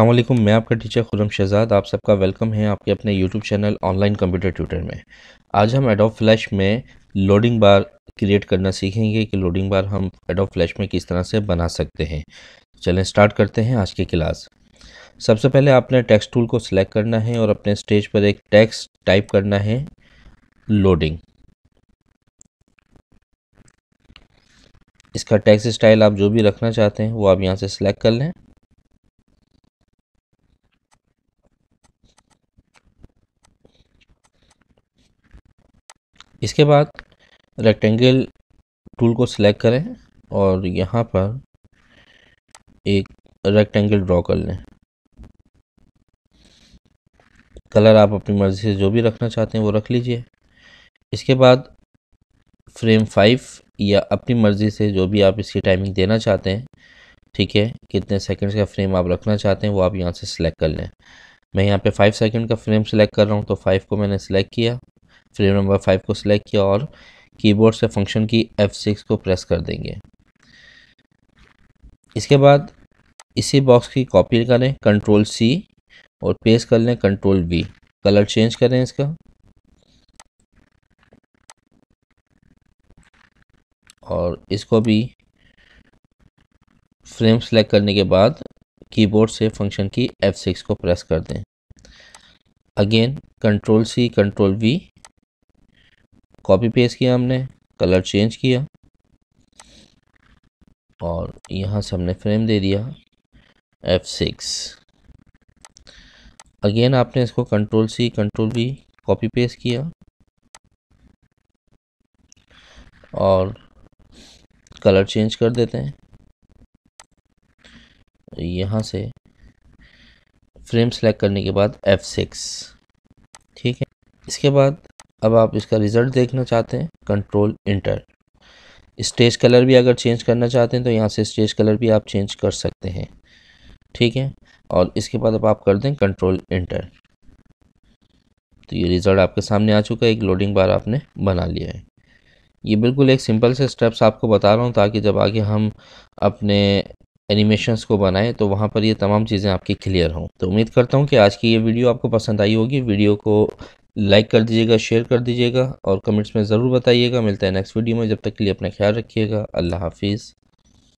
अल्लाम मैं आपका टीचर खुरम शहजाद आप सबका वेलकम है आपके अपने YouTube channel online computer tutor में आज हम एडोप फ्लैश में लोडिंग बार क्रिएट करना सीखेंगे कि लोडिंग बार हम एडोप फ्लैश में किस तरह से बना सकते हैं चलें स्टार्ट करते हैं आज की क्लास सबसे पहले आपने टेक्स्ट टूल को सिलेक्ट करना है और अपने स्टेज पर एक टैक्स टाइप करना है लोडिंग इसका टैक्स स्टाइल आप जो भी रखना चाहते हैं वो आप यहाँ से सिलेक्ट कर लें इसके बाद रेक्टेंगल टूल को सिलेक्ट करें और यहाँ पर एक रेक्टेंगल ड्रॉ कर लें कलर आप अपनी मर्ज़ी से जो भी रखना चाहते हैं वो रख लीजिए इसके बाद फ्रेम फाइव या अपनी मर्ज़ी से जो भी आप इसकी टाइमिंग देना चाहते हैं ठीक है कितने सेकंड्स का फ्रेम आप रखना चाहते हैं वो आप यहाँ से सिलेक्ट कर लें मैं यहाँ पे फाइव सेकंड का फ्रेम सिलेक्ट कर रहा हूँ तो फाइव को मैंने सिलेक्ट किया फ्रेम नंबर फाइव को सिलेक्ट किया और कीबोर्ड से फंक्शन की एफ़ सिक्स को प्रेस कर देंगे इसके बाद इसी बॉक्स की कॉपी करें कंट्रोल सी और पेस्ट कर लें कंट्रोल वी कलर चेंज करें इसका और इसको भी फ्रेम सेलेक्ट करने के बाद कीबोर्ड से फंक्शन की एफ सिक्स को प्रेस कर दें again control C control V copy paste किया हमने कलर चेंज किया और यहाँ से हमने फ्रेम दे दिया एफ सिक्स अगेन आपने इसको control C control B copy paste किया और कलर चेंज कर देते हैं यहाँ से फ्रेम सेलेक्ट करने के बाद एफ़ सिक्स ठीक है इसके बाद अब आप इसका रिज़ल्ट देखना चाहते हैं कंट्रोल इंटर स्टेज कलर भी अगर चेंज करना चाहते हैं तो यहाँ से स्टेज कलर भी आप चेंज कर सकते हैं ठीक है और इसके बाद अब आप कर दें कंट्रोल इंटर तो ये रिज़ल्ट आपके सामने आ चुका है एक लोडिंग बार आपने बना लिया है ये बिल्कुल एक सिंपल से स्टेप्स आपको बता रहा हूँ ताकि जब आगे हम अपने एनिमेशंस को बनाएं तो वहाँ पर ये तमाम चीज़ें आपकी क्लियर हों तो उम्मीद करता हूँ कि आज की ये वीडियो आपको पसंद आई होगी वीडियो को लाइक कर दीजिएगा शेयर कर दीजिएगा और कमेंट्स में ज़रूर बताइएगा मिलता है नेक्स्ट वीडियो में जब तक के लिए अपना ख्याल रखिएगा अल्लाह हाफिज़